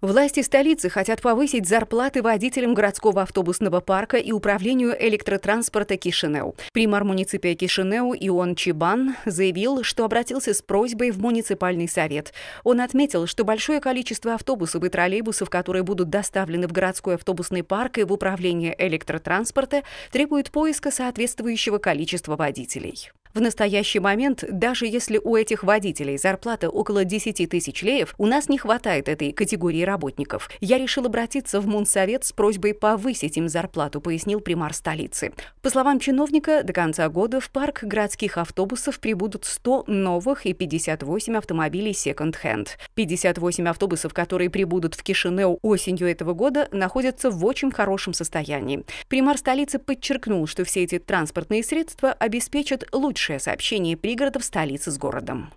Власти столицы хотят повысить зарплаты водителям городского автобусного парка и управлению электротранспорта Кишинеу. Примар муниципия Кишинеу Ион Чибан заявил, что обратился с просьбой в муниципальный совет. Он отметил, что большое количество автобусов и троллейбусов, которые будут доставлены в городской автобусный парк и в управление электротранспорта, требует поиска соответствующего количества водителей. В настоящий момент, даже если у этих водителей зарплата около 10 тысяч леев, у нас не хватает этой категории работников. Я решил обратиться в Мунсовет с просьбой повысить им зарплату, пояснил примар столицы. По словам чиновника, до конца года в парк городских автобусов прибудут 100 новых и 58 автомобилей секонд-хенд. 58 автобусов, которые прибудут в Кишинеу осенью этого года, находятся в очень хорошем состоянии. Примар столицы подчеркнул, что все эти транспортные средства обеспечат лучший лучшее сообщение пригородов столицы с городом.